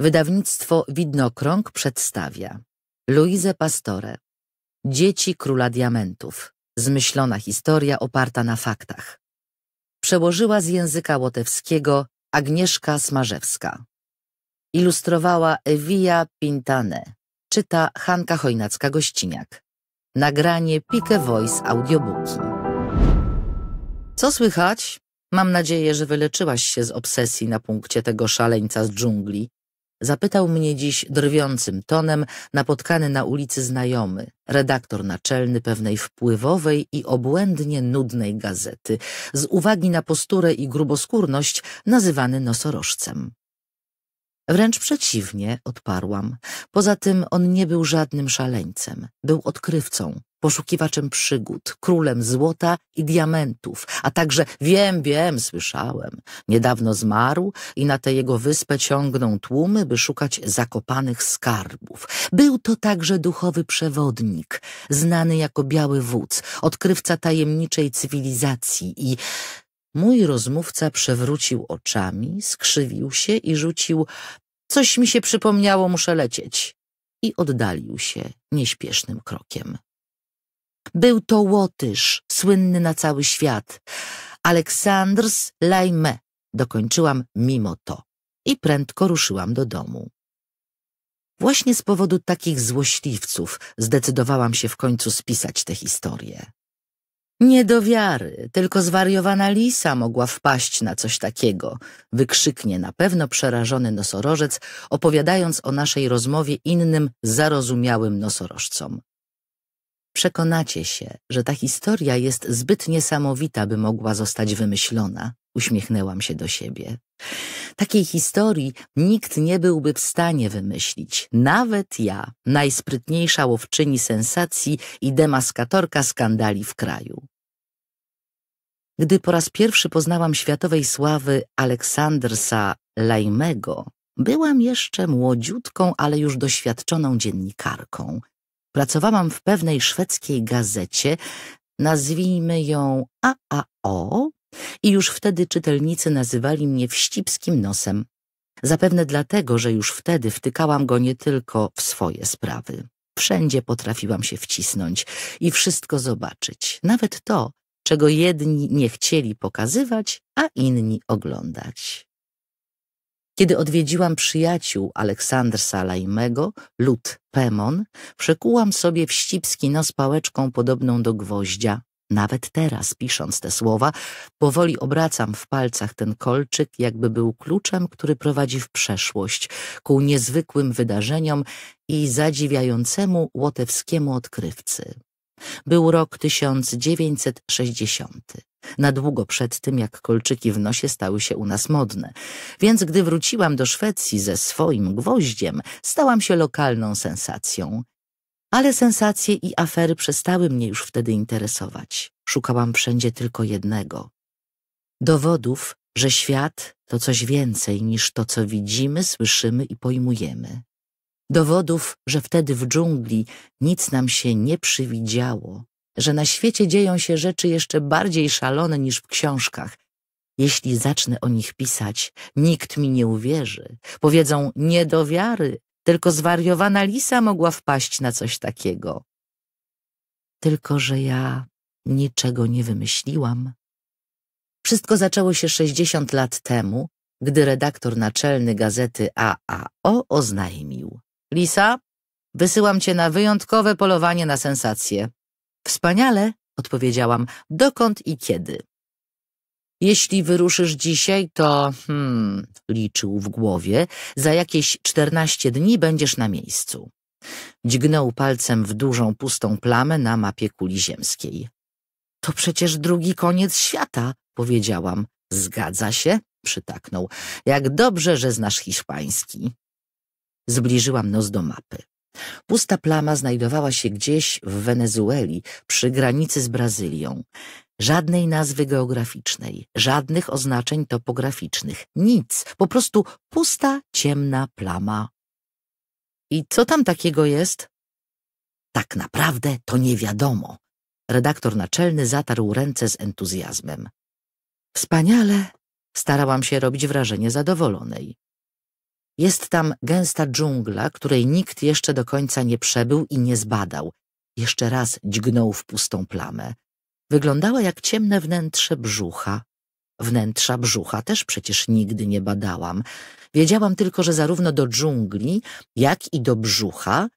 Wydawnictwo Widnokrąg przedstawia Luizę Pastore Dzieci Króla Diamentów Zmyślona historia oparta na faktach Przełożyła z języka łotewskiego Agnieszka Smarzewska Ilustrowała Evia Pintane Czyta Hanka Chojnacka-Gościniak Nagranie Pike Voice Audiobooki Co słychać? Mam nadzieję, że wyleczyłaś się z obsesji na punkcie tego szaleńca z dżungli Zapytał mnie dziś drwiącym tonem napotkany na ulicy znajomy, redaktor naczelny pewnej wpływowej i obłędnie nudnej gazety, z uwagi na posturę i gruboskórność nazywany nosorożcem. Wręcz przeciwnie, odparłam. Poza tym on nie był żadnym szaleńcem, był odkrywcą, poszukiwaczem przygód, królem złota i diamentów, a także wiem, wiem, słyszałem. Niedawno zmarł i na tę jego wyspę ciągną tłumy, by szukać zakopanych skarbów. Był to także duchowy przewodnik, znany jako Biały Wódz, odkrywca tajemniczej cywilizacji i... Mój rozmówca przewrócił oczami, skrzywił się i rzucił Coś mi się przypomniało, muszę lecieć. I oddalił się nieśpiesznym krokiem. Był to Łotysz, słynny na cały świat. Aleksandrs Lajme, dokończyłam mimo to i prędko ruszyłam do domu. Właśnie z powodu takich złośliwców zdecydowałam się w końcu spisać tę historię. Nie do wiary, tylko zwariowana lisa mogła wpaść na coś takiego, wykrzyknie na pewno przerażony nosorożec, opowiadając o naszej rozmowie innym zarozumiałym nosorożcom. Przekonacie się, że ta historia jest zbyt niesamowita, by mogła zostać wymyślona. Uśmiechnęłam się do siebie. Takiej historii nikt nie byłby w stanie wymyślić. Nawet ja, najsprytniejsza łowczyni sensacji i demaskatorka skandali w kraju. Gdy po raz pierwszy poznałam światowej sławy Aleksandrsa Lajmego, byłam jeszcze młodziutką, ale już doświadczoną dziennikarką. Pracowałam w pewnej szwedzkiej gazecie, nazwijmy ją AAO, i już wtedy czytelnicy nazywali mnie wścibskim nosem. Zapewne dlatego, że już wtedy wtykałam go nie tylko w swoje sprawy. Wszędzie potrafiłam się wcisnąć i wszystko zobaczyć, nawet to, czego jedni nie chcieli pokazywać, a inni oglądać. Kiedy odwiedziłam przyjaciół Aleksandrsa Lajmego, lud Pemon, przekułam sobie wścibski nos pałeczką podobną do gwoździa. Nawet teraz, pisząc te słowa, powoli obracam w palcach ten kolczyk, jakby był kluczem, który prowadzi w przeszłość, ku niezwykłym wydarzeniom i zadziwiającemu łotewskiemu odkrywcy. Był rok 1960 na długo przed tym, jak kolczyki w nosie stały się u nas modne. Więc gdy wróciłam do Szwecji ze swoim gwoździem, stałam się lokalną sensacją. Ale sensacje i afery przestały mnie już wtedy interesować. Szukałam wszędzie tylko jednego. Dowodów, że świat to coś więcej niż to, co widzimy, słyszymy i pojmujemy. Dowodów, że wtedy w dżungli nic nam się nie przywidziało, że na świecie dzieją się rzeczy jeszcze bardziej szalone niż w książkach. Jeśli zacznę o nich pisać, nikt mi nie uwierzy. Powiedzą nie do wiary, tylko zwariowana lisa mogła wpaść na coś takiego. Tylko, że ja niczego nie wymyśliłam. Wszystko zaczęło się 60 lat temu, gdy redaktor naczelny gazety AAO oznajmił. Lisa, wysyłam cię na wyjątkowe polowanie na sensację. Wspaniale, odpowiedziałam, dokąd i kiedy. Jeśli wyruszysz dzisiaj, to, hmm, liczył w głowie, za jakieś czternaście dni będziesz na miejscu. Dźgnął palcem w dużą, pustą plamę na mapie kuli ziemskiej. To przecież drugi koniec świata, powiedziałam. Zgadza się? Przytaknął. Jak dobrze, że znasz hiszpański. Zbliżyłam nos do mapy. Pusta plama znajdowała się gdzieś w Wenezueli, przy granicy z Brazylią. Żadnej nazwy geograficznej, żadnych oznaczeń topograficznych, nic, po prostu pusta, ciemna plama. I co tam takiego jest? Tak naprawdę to nie wiadomo. Redaktor naczelny zatarł ręce z entuzjazmem. Wspaniale, starałam się robić wrażenie zadowolonej. Jest tam gęsta dżungla, której nikt jeszcze do końca nie przebył i nie zbadał. Jeszcze raz dźgnął w pustą plamę. Wyglądała jak ciemne wnętrze brzucha. Wnętrza brzucha też przecież nigdy nie badałam. Wiedziałam tylko, że zarówno do dżungli, jak i do brzucha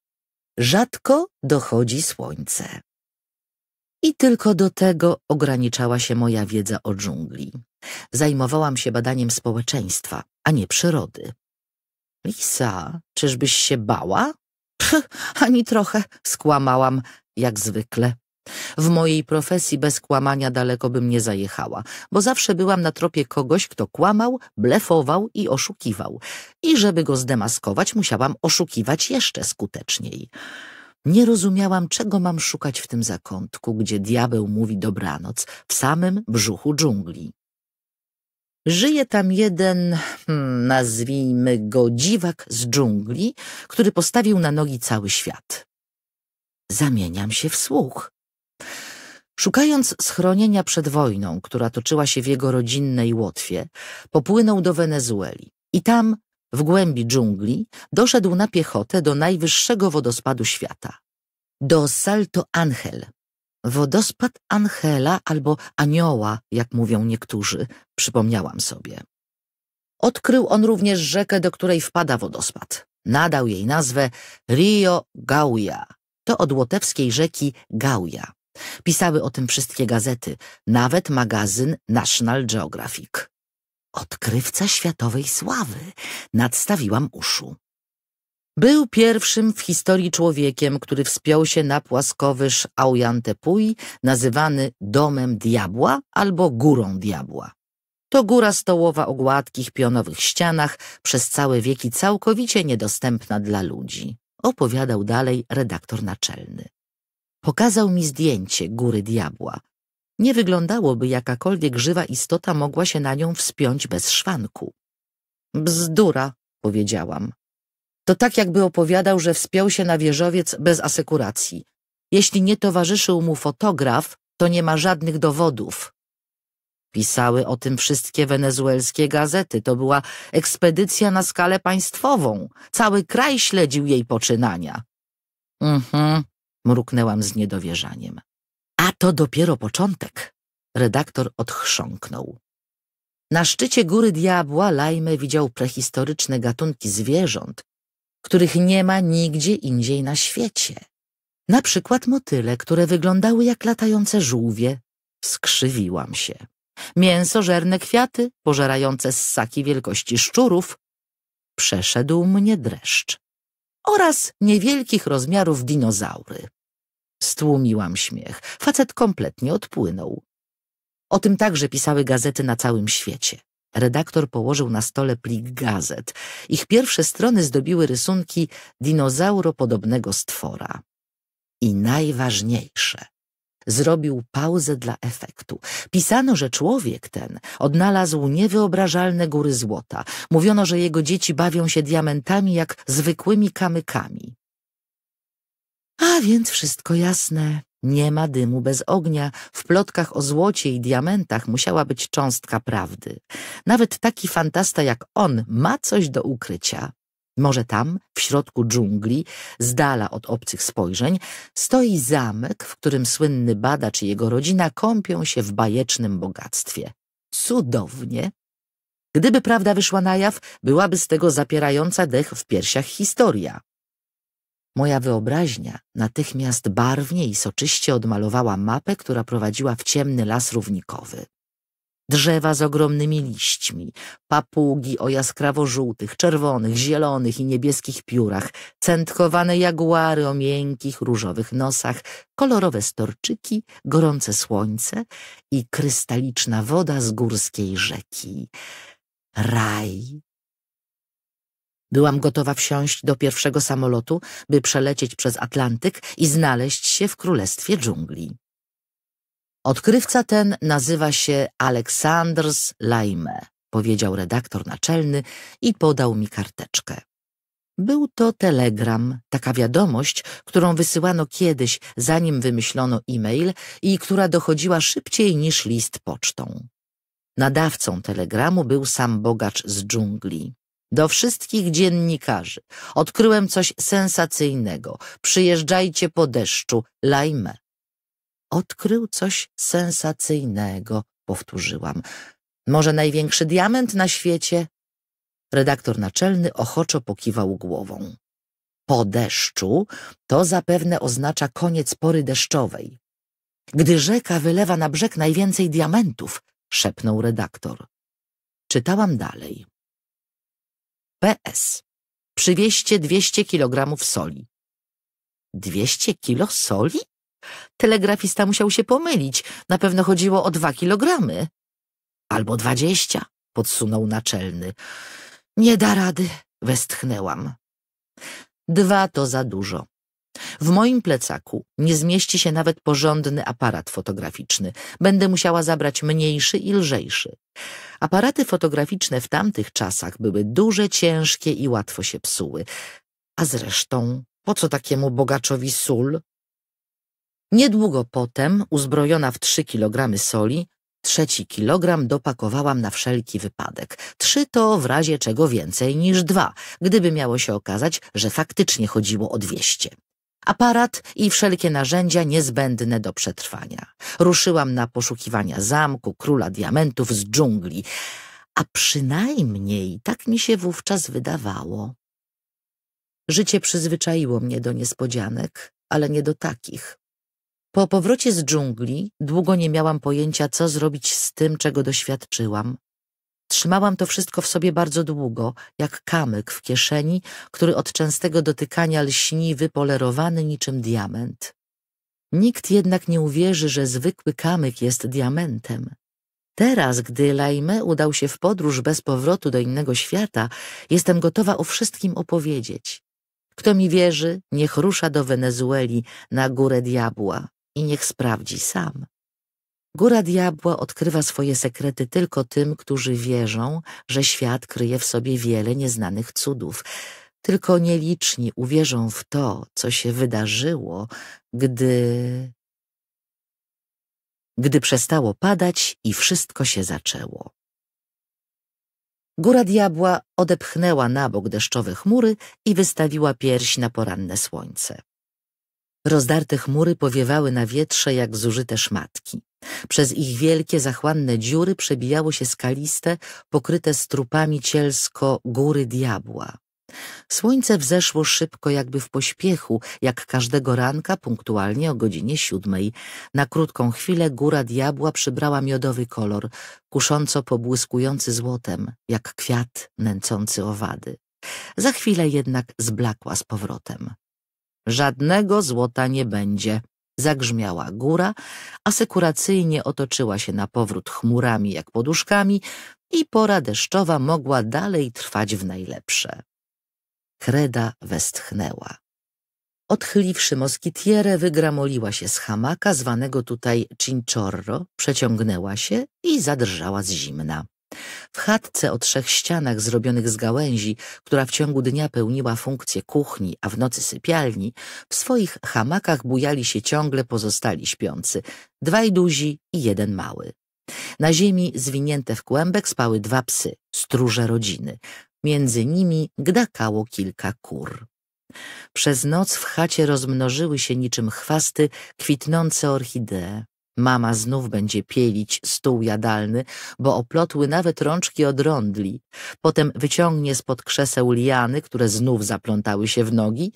rzadko dochodzi słońce. I tylko do tego ograniczała się moja wiedza o dżungli. Zajmowałam się badaniem społeczeństwa, a nie przyrody. Lisa, czyżbyś się bała? Pch, ani trochę, skłamałam, jak zwykle. W mojej profesji bez kłamania daleko bym nie zajechała, bo zawsze byłam na tropie kogoś, kto kłamał, blefował i oszukiwał. I żeby go zdemaskować, musiałam oszukiwać jeszcze skuteczniej. Nie rozumiałam, czego mam szukać w tym zakątku, gdzie diabeł mówi dobranoc, w samym brzuchu dżungli. Żyje tam jeden, hmm, nazwijmy go dziwak z dżungli, który postawił na nogi cały świat. Zamieniam się w słuch. Szukając schronienia przed wojną, która toczyła się w jego rodzinnej Łotwie, popłynął do Wenezueli i tam, w głębi dżungli, doszedł na piechotę do najwyższego wodospadu świata do Salto Angel, Wodospad Angela albo Anioła, jak mówią niektórzy, przypomniałam sobie. Odkrył on również rzekę, do której wpada wodospad. Nadał jej nazwę Rio Gauja. To od łotewskiej rzeki Gauja. Pisały o tym wszystkie gazety, nawet magazyn National Geographic. Odkrywca światowej sławy. Nadstawiłam uszu. Był pierwszym w historii człowiekiem, który wspiął się na płaskowyż Aujantepui, nazywany Domem Diabła albo Górą Diabła. To góra stołowa o gładkich, pionowych ścianach, przez całe wieki całkowicie niedostępna dla ludzi, opowiadał dalej redaktor naczelny. Pokazał mi zdjęcie Góry Diabła. Nie wyglądałoby jakakolwiek żywa istota mogła się na nią wspiąć bez szwanku. Bzdura, powiedziałam. To tak jakby opowiadał, że wspiął się na wieżowiec bez asekuracji. Jeśli nie towarzyszył mu fotograf, to nie ma żadnych dowodów. Pisały o tym wszystkie wenezuelskie gazety. To była ekspedycja na skalę państwową. Cały kraj śledził jej poczynania. Mhm, mruknęłam z niedowierzaniem. A to dopiero początek. Redaktor odchrząknął. Na szczycie góry Diabła Lajme widział prehistoryczne gatunki zwierząt, których nie ma nigdzie indziej na świecie. Na przykład motyle, które wyglądały jak latające żółwie. Skrzywiłam się. Mięsożerne kwiaty, pożerające ssaki wielkości szczurów. Przeszedł mnie dreszcz. Oraz niewielkich rozmiarów dinozaury. Stłumiłam śmiech. Facet kompletnie odpłynął. O tym także pisały gazety na całym świecie. Redaktor położył na stole plik gazet. Ich pierwsze strony zdobiły rysunki dinozauropodobnego stwora. I najważniejsze. Zrobił pauzę dla efektu. Pisano, że człowiek ten odnalazł niewyobrażalne góry złota. Mówiono, że jego dzieci bawią się diamentami jak zwykłymi kamykami. A więc wszystko jasne. Nie ma dymu bez ognia, w plotkach o złocie i diamentach musiała być cząstka prawdy. Nawet taki fantasta jak on ma coś do ukrycia. Może tam, w środku dżungli, z dala od obcych spojrzeń, stoi zamek, w którym słynny badacz i jego rodzina kąpią się w bajecznym bogactwie. Cudownie! Gdyby prawda wyszła na jaw, byłaby z tego zapierająca dech w piersiach historia. Moja wyobraźnia natychmiast barwnie i soczyście odmalowała mapę, która prowadziła w ciemny las równikowy. Drzewa z ogromnymi liśćmi, papugi o jaskrawo-żółtych, czerwonych, zielonych i niebieskich piórach, centkowane jaguary o miękkich, różowych nosach, kolorowe storczyki, gorące słońce i krystaliczna woda z górskiej rzeki. Raj Byłam gotowa wsiąść do pierwszego samolotu, by przelecieć przez Atlantyk i znaleźć się w królestwie dżungli. Odkrywca ten nazywa się Aleksandrs Lajme, powiedział redaktor naczelny i podał mi karteczkę. Był to telegram, taka wiadomość, którą wysyłano kiedyś, zanim wymyślono e-mail i która dochodziła szybciej niż list pocztą. Nadawcą telegramu był sam bogacz z dżungli. Do wszystkich dziennikarzy odkryłem coś sensacyjnego. Przyjeżdżajcie po deszczu, lajme. Odkrył coś sensacyjnego, powtórzyłam. Może największy diament na świecie? Redaktor naczelny ochoczo pokiwał głową. Po deszczu to zapewne oznacza koniec pory deszczowej. Gdy rzeka wylewa na brzeg najwięcej diamentów, szepnął redaktor. Czytałam dalej. PS. Przywieźcie 200 kilogramów soli. 200 kilo soli? Telegrafista musiał się pomylić. Na pewno chodziło o dwa kilogramy. Albo dwadzieścia, podsunął naczelny. Nie da rady, westchnęłam. Dwa to za dużo, w moim plecaku nie zmieści się nawet porządny aparat fotograficzny. Będę musiała zabrać mniejszy i lżejszy. Aparaty fotograficzne w tamtych czasach były duże, ciężkie i łatwo się psuły. A zresztą, po co takiemu bogaczowi sól? Niedługo potem, uzbrojona w trzy kilogramy soli, Trzeci kilogram dopakowałam na wszelki wypadek. Trzy to w razie czego więcej niż dwa, gdyby miało się okazać, że faktycznie chodziło o dwieście aparat i wszelkie narzędzia niezbędne do przetrwania. Ruszyłam na poszukiwania zamku, króla diamentów z dżungli, a przynajmniej tak mi się wówczas wydawało. Życie przyzwyczaiło mnie do niespodzianek, ale nie do takich. Po powrocie z dżungli długo nie miałam pojęcia, co zrobić z tym, czego doświadczyłam. Trzymałam to wszystko w sobie bardzo długo, jak kamyk w kieszeni, który od częstego dotykania lśni wypolerowany niczym diament. Nikt jednak nie uwierzy, że zwykły kamyk jest diamentem. Teraz, gdy Laime udał się w podróż bez powrotu do innego świata, jestem gotowa o wszystkim opowiedzieć. Kto mi wierzy, niech rusza do Wenezueli na górę diabła i niech sprawdzi sam. Góra Diabła odkrywa swoje sekrety tylko tym, którzy wierzą, że świat kryje w sobie wiele nieznanych cudów. Tylko nieliczni uwierzą w to, co się wydarzyło, gdy... Gdy przestało padać i wszystko się zaczęło. Góra Diabła odepchnęła na bok deszczowe chmury i wystawiła pierś na poranne słońce. Rozdarte chmury powiewały na wietrze jak zużyte szmatki. Przez ich wielkie, zachłanne dziury przebijało się skaliste, pokryte strupami cielsko góry diabła. Słońce wzeszło szybko, jakby w pośpiechu, jak każdego ranka, punktualnie o godzinie siódmej. Na krótką chwilę góra diabła przybrała miodowy kolor, kusząco pobłyskujący złotem, jak kwiat nęcący owady. Za chwilę jednak zblakła z powrotem. Żadnego złota nie będzie, Zagrzmiała góra, asekuracyjnie otoczyła się na powrót chmurami jak poduszkami i pora deszczowa mogła dalej trwać w najlepsze. Kreda westchnęła. Odchyliwszy moskitierę, wygramoliła się z hamaka, zwanego tutaj cinchorro, przeciągnęła się i zadrżała z zimna. W chatce o trzech ścianach zrobionych z gałęzi, która w ciągu dnia pełniła funkcję kuchni, a w nocy sypialni, w swoich hamakach bujali się ciągle pozostali śpiący, dwaj duzi i jeden mały. Na ziemi zwinięte w kłębek spały dwa psy, stróże rodziny. Między nimi gdakało kilka kur. Przez noc w chacie rozmnożyły się niczym chwasty kwitnące orchidee. Mama znów będzie pielić stół jadalny, bo oplotły nawet rączki od rondli. Potem wyciągnie spod krzeseł liany, które znów zaplątały się w nogi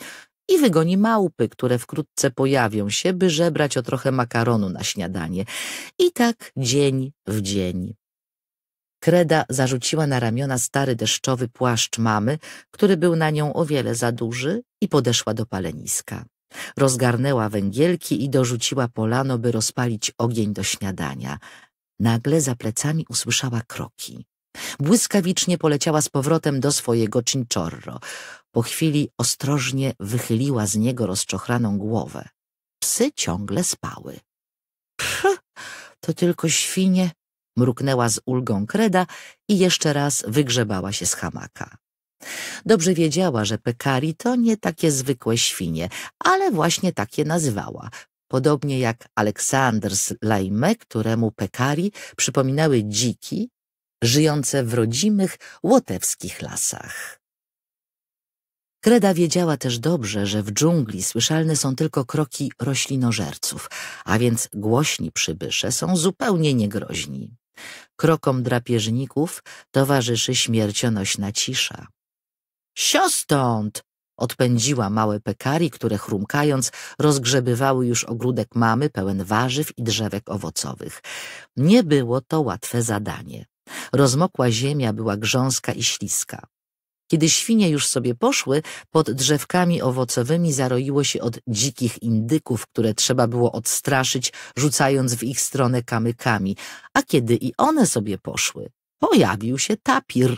i wygoni małpy, które wkrótce pojawią się, by żebrać o trochę makaronu na śniadanie. I tak dzień w dzień. Kreda zarzuciła na ramiona stary deszczowy płaszcz mamy, który był na nią o wiele za duży i podeszła do paleniska. Rozgarnęła węgielki i dorzuciła polano, by rozpalić ogień do śniadania. Nagle za plecami usłyszała kroki. Błyskawicznie poleciała z powrotem do swojego cinczorro. Po chwili ostrożnie wychyliła z niego rozczochraną głowę. Psy ciągle spały. Pff, to tylko świnie, mruknęła z ulgą kreda i jeszcze raz wygrzebała się z hamaka. Dobrze wiedziała, że pekari to nie takie zwykłe świnie, ale właśnie takie nazywała. Podobnie jak Aleksanders Lajme, któremu pekari przypominały dziki, żyjące w rodzimych łotewskich lasach. Kreda wiedziała też dobrze, że w dżungli słyszalne są tylko kroki roślinożerców, a więc głośni przybysze są zupełnie niegroźni. Krokom drapieżników towarzyszy śmiercionośna cisza. Siostąd! Odpędziła małe pekari, które chrumkając rozgrzebywały już ogródek mamy pełen warzyw i drzewek owocowych. Nie było to łatwe zadanie. Rozmokła ziemia była grząska i śliska. Kiedy świnie już sobie poszły, pod drzewkami owocowymi zaroiło się od dzikich indyków, które trzeba było odstraszyć, rzucając w ich stronę kamykami. A kiedy i one sobie poszły, pojawił się tapir.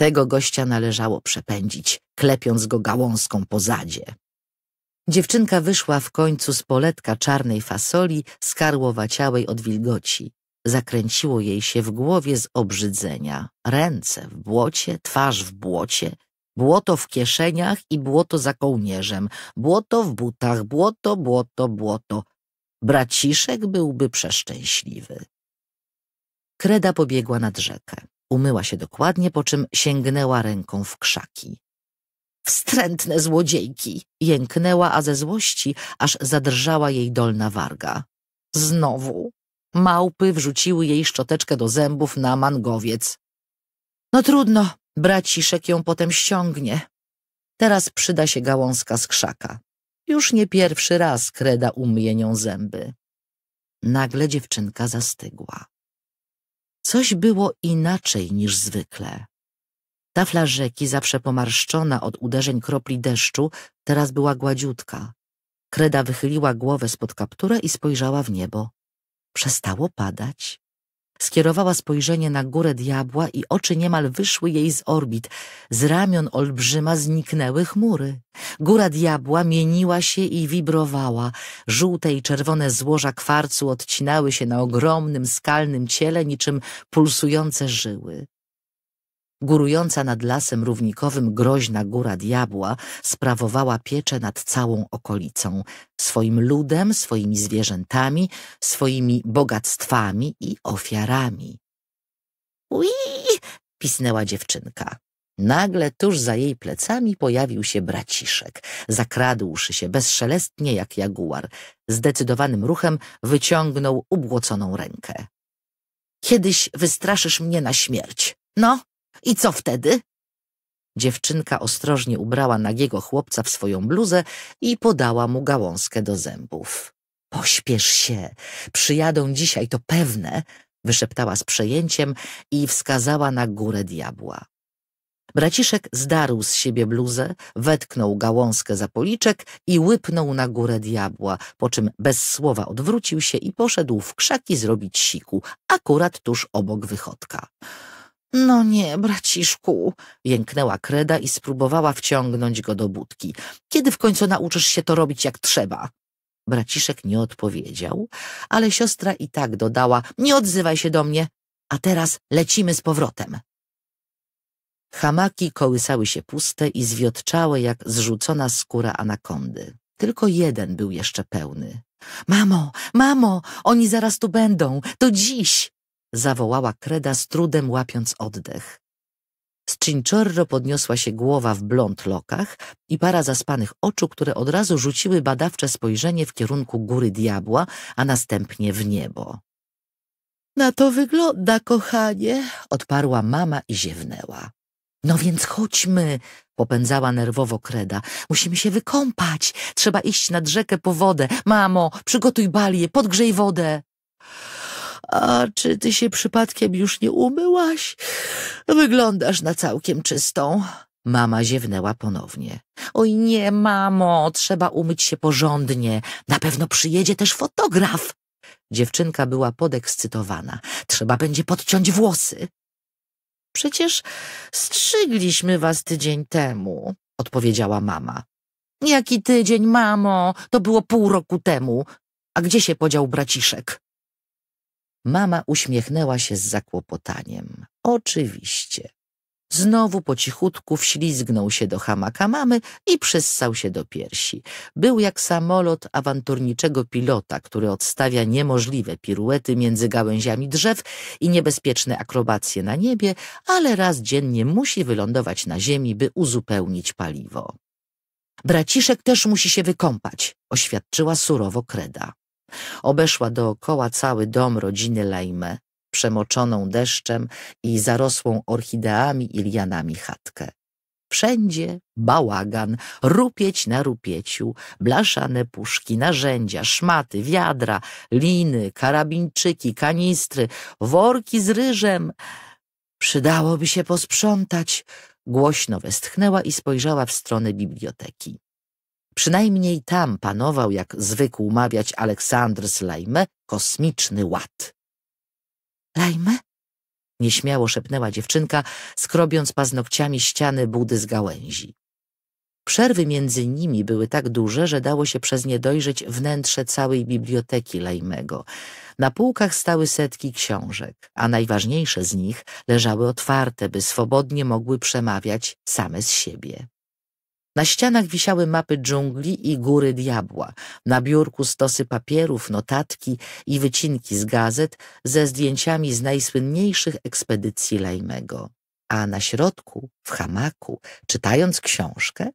Tego gościa należało przepędzić, klepiąc go gałązką po zadzie. Dziewczynka wyszła w końcu z poletka czarnej fasoli, skarłowaciałej od wilgoci. Zakręciło jej się w głowie z obrzydzenia. Ręce w błocie, twarz w błocie, błoto w kieszeniach i błoto za kołnierzem, błoto w butach, błoto, błoto, błoto. Braciszek byłby przeszczęśliwy. Kreda pobiegła nad rzekę. Umyła się dokładnie, po czym sięgnęła ręką w krzaki. Wstrętne złodziejki! Jęknęła, a ze złości aż zadrżała jej dolna warga. Znowu! Małpy wrzuciły jej szczoteczkę do zębów na mangowiec. No trudno, braciszek ją potem ściągnie. Teraz przyda się gałązka z krzaka. Już nie pierwszy raz kreda umyje nią zęby. Nagle dziewczynka zastygła. Coś było inaczej niż zwykle. Tafla rzeki, zawsze pomarszczona od uderzeń kropli deszczu, teraz była gładziutka. Kreda wychyliła głowę spod kaptura i spojrzała w niebo. Przestało padać. Skierowała spojrzenie na górę diabła i oczy niemal wyszły jej z orbit. Z ramion olbrzyma zniknęły chmury. Góra diabła mieniła się i wibrowała. Żółte i czerwone złoża kwarcu odcinały się na ogromnym, skalnym ciele niczym pulsujące żyły. Górująca nad lasem równikowym groźna góra diabła sprawowała pieczę nad całą okolicą, swoim ludem, swoimi zwierzętami, swoimi bogactwami i ofiarami. Ui! pisnęła dziewczynka. Nagle tuż za jej plecami pojawił się braciszek, zakradłszy się bezszelestnie jak jaguar. Zdecydowanym ruchem wyciągnął ubłoconą rękę. Kiedyś wystraszysz mnie na śmierć. No, i co wtedy? Dziewczynka ostrożnie ubrała nagiego chłopca w swoją bluzę i podała mu gałązkę do zębów. Pośpiesz się, przyjadą dzisiaj, to pewne, wyszeptała z przejęciem i wskazała na górę diabła. Braciszek zdarł z siebie bluzę, wetknął gałązkę za policzek i łypnął na górę diabła, po czym bez słowa odwrócił się i poszedł w krzaki zrobić siku, akurat tuż obok wychodka. No nie, braciszku, jęknęła Kreda i spróbowała wciągnąć go do budki. Kiedy w końcu nauczysz się to robić jak trzeba? Braciszek nie odpowiedział, ale siostra i tak dodała, nie odzywaj się do mnie, a teraz lecimy z powrotem. Hamaki kołysały się puste i zwiotczałe jak zrzucona skóra anakondy. Tylko jeden był jeszcze pełny. Mamo, mamo, oni zaraz tu będą, to dziś! zawołała Kreda z trudem łapiąc oddech. Z cinczorro podniosła się głowa w blond lokach i para zaspanych oczu, które od razu rzuciły badawcze spojrzenie w kierunku góry diabła, a następnie w niebo. Na to wygląda, kochanie, odparła mama i ziewnęła. No więc chodźmy, popędzała nerwowo Kreda. Musimy się wykąpać, trzeba iść nad rzekę po wodę. Mamo, przygotuj balię, podgrzej wodę. A czy ty się przypadkiem już nie umyłaś? Wyglądasz na całkiem czystą. Mama ziewnęła ponownie. Oj nie, mamo, trzeba umyć się porządnie. Na pewno przyjedzie też fotograf. Dziewczynka była podekscytowana. Trzeba będzie podciąć włosy. Przecież strzygliśmy was tydzień temu, odpowiedziała mama. Jaki tydzień, mamo? To było pół roku temu. A gdzie się podział braciszek? Mama uśmiechnęła się z zakłopotaniem. Oczywiście. Znowu po cichutku wślizgnął się do hamaka mamy i przyssał się do piersi. Był jak samolot awanturniczego pilota, który odstawia niemożliwe piruety między gałęziami drzew i niebezpieczne akrobacje na niebie, ale raz dziennie musi wylądować na ziemi, by uzupełnić paliwo. Braciszek też musi się wykąpać, oświadczyła surowo Kreda. Obeszła dookoła cały dom rodziny Lejme, przemoczoną deszczem i zarosłą orchideami i lianami chatkę. Wszędzie bałagan, rupieć na rupieciu, blaszane puszki, narzędzia, szmaty, wiadra, liny, karabinczyki, kanistry, worki z ryżem. Przydałoby się posprzątać. Głośno westchnęła i spojrzała w stronę biblioteki. Przynajmniej tam panował, jak zwykł mawiać Aleksandr z Lajme, kosmiczny ład. Lajme? Nieśmiało szepnęła dziewczynka, skrobiąc paznokciami ściany budy z gałęzi. Przerwy między nimi były tak duże, że dało się przez nie dojrzeć wnętrze całej biblioteki Lajmego. Na półkach stały setki książek, a najważniejsze z nich leżały otwarte, by swobodnie mogły przemawiać same z siebie. Na ścianach wisiały mapy dżungli i góry diabła, na biurku stosy papierów, notatki i wycinki z gazet ze zdjęciami z najsłynniejszych ekspedycji Lajmego. A na środku, w hamaku, czytając książkę,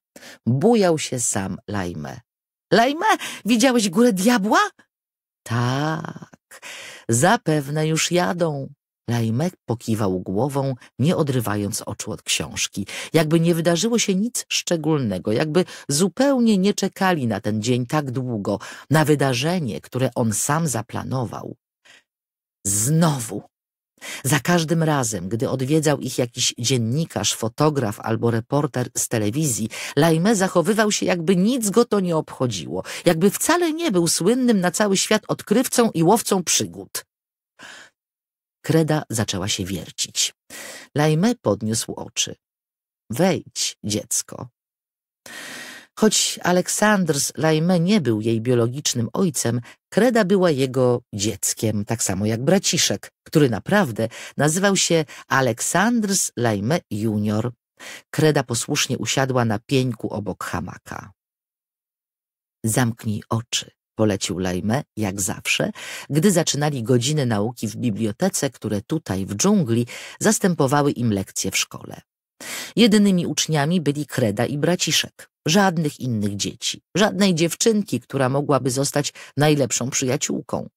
bujał się sam Lajme. Lajme, widziałeś górę diabła? Tak, zapewne już jadą, Lajmek pokiwał głową, nie odrywając oczu od książki. Jakby nie wydarzyło się nic szczególnego, jakby zupełnie nie czekali na ten dzień tak długo, na wydarzenie, które on sam zaplanował. Znowu! Za każdym razem, gdy odwiedzał ich jakiś dziennikarz, fotograf albo reporter z telewizji, Lajme zachowywał się, jakby nic go to nie obchodziło, jakby wcale nie był słynnym na cały świat odkrywcą i łowcą przygód. Kreda zaczęła się wiercić. Lajme podniósł oczy. Wejdź, dziecko. Choć Aleksandr Lajme nie był jej biologicznym ojcem, Kreda była jego dzieckiem, tak samo jak braciszek, który naprawdę nazywał się Aleksandr Lajme junior. Kreda posłusznie usiadła na pieńku obok hamaka. Zamknij oczy, polecił Lejme, jak zawsze, gdy zaczynali godziny nauki w bibliotece, które tutaj, w dżungli, zastępowały im lekcje w szkole. Jedynymi uczniami byli Kreda i braciszek. Żadnych innych dzieci, żadnej dziewczynki, która mogłaby zostać najlepszą przyjaciółką.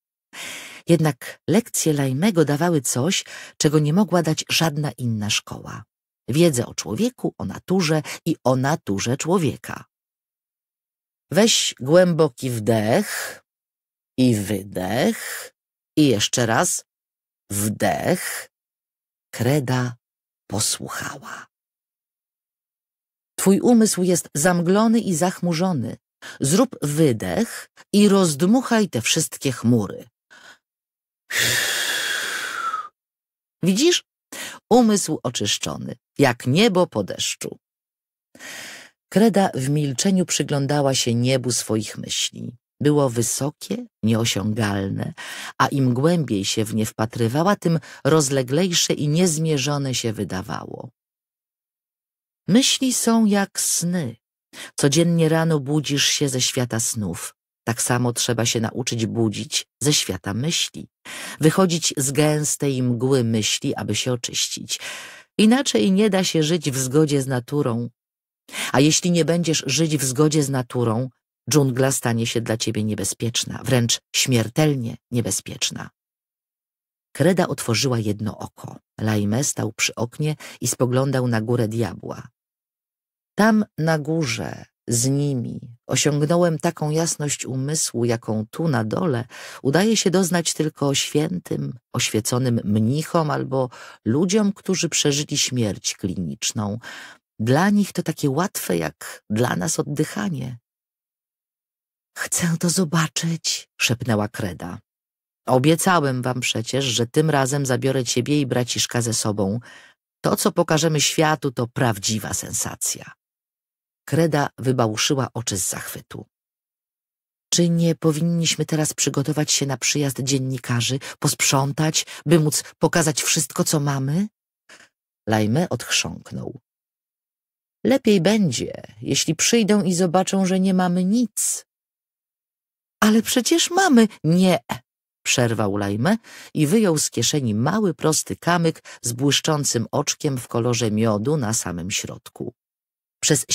Jednak lekcje Lajmego dawały coś, czego nie mogła dać żadna inna szkoła. Wiedzę o człowieku, o naturze i o naturze człowieka. Weź głęboki wdech i wydech i jeszcze raz wdech. Kreda posłuchała. Twój umysł jest zamglony i zachmurzony. Zrób wydech i rozdmuchaj te wszystkie chmury. Widzisz? Umysł oczyszczony, jak niebo po deszczu. Kreda w milczeniu przyglądała się niebu swoich myśli. Było wysokie, nieosiągalne, a im głębiej się w nie wpatrywała, tym rozleglejsze i niezmierzone się wydawało. Myśli są jak sny. Codziennie rano budzisz się ze świata snów. Tak samo trzeba się nauczyć budzić ze świata myśli. Wychodzić z gęstej mgły myśli, aby się oczyścić. Inaczej nie da się żyć w zgodzie z naturą, a jeśli nie będziesz żyć w zgodzie z naturą, dżungla stanie się dla ciebie niebezpieczna, wręcz śmiertelnie niebezpieczna. Kreda otworzyła jedno oko. Laime stał przy oknie i spoglądał na górę diabła. Tam na górze, z nimi, osiągnąłem taką jasność umysłu, jaką tu na dole udaje się doznać tylko świętym, oświeconym mnichom albo ludziom, którzy przeżyli śmierć kliniczną, dla nich to takie łatwe jak dla nas oddychanie. Chcę to zobaczyć, szepnęła Kreda. Obiecałem wam przecież, że tym razem zabiorę ciebie i braciszka ze sobą. To, co pokażemy światu, to prawdziwa sensacja. Kreda wybałuszyła oczy z zachwytu. Czy nie powinniśmy teraz przygotować się na przyjazd dziennikarzy, posprzątać, by móc pokazać wszystko, co mamy? Lajme odchrząknął. Lepiej będzie, jeśli przyjdą i zobaczą, że nie mamy nic. Ale przecież mamy. Nie, przerwał Lajmę i wyjął z kieszeni mały, prosty kamyk z błyszczącym oczkiem w kolorze miodu na samym środku. Przez